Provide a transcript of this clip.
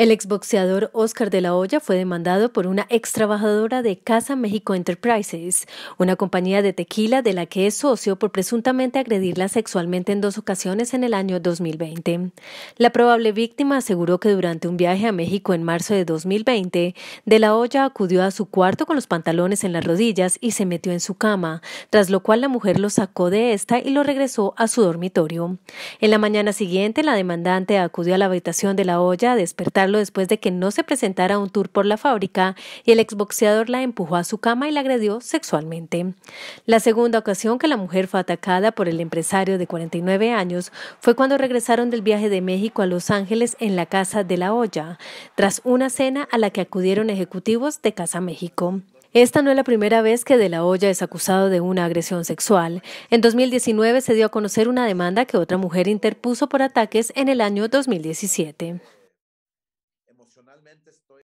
El exboxeador Oscar de la Hoya fue demandado por una ex trabajadora de Casa México Enterprises, una compañía de tequila de la que es socio por presuntamente agredirla sexualmente en dos ocasiones en el año 2020. La probable víctima aseguró que durante un viaje a México en marzo de 2020, de la Hoya acudió a su cuarto con los pantalones en las rodillas y se metió en su cama, tras lo cual la mujer lo sacó de esta y lo regresó a su dormitorio. En la mañana siguiente, la demandante acudió a la habitación de la Hoya a despertar después de que no se presentara un tour por la fábrica y el exboxeador la empujó a su cama y la agredió sexualmente. La segunda ocasión que la mujer fue atacada por el empresario de 49 años fue cuando regresaron del viaje de México a Los Ángeles en la Casa de la Olla, tras una cena a la que acudieron ejecutivos de Casa México. Esta no es la primera vez que De la Hoya es acusado de una agresión sexual. En 2019 se dio a conocer una demanda que otra mujer interpuso por ataques en el año 2017 emocionalmente estoy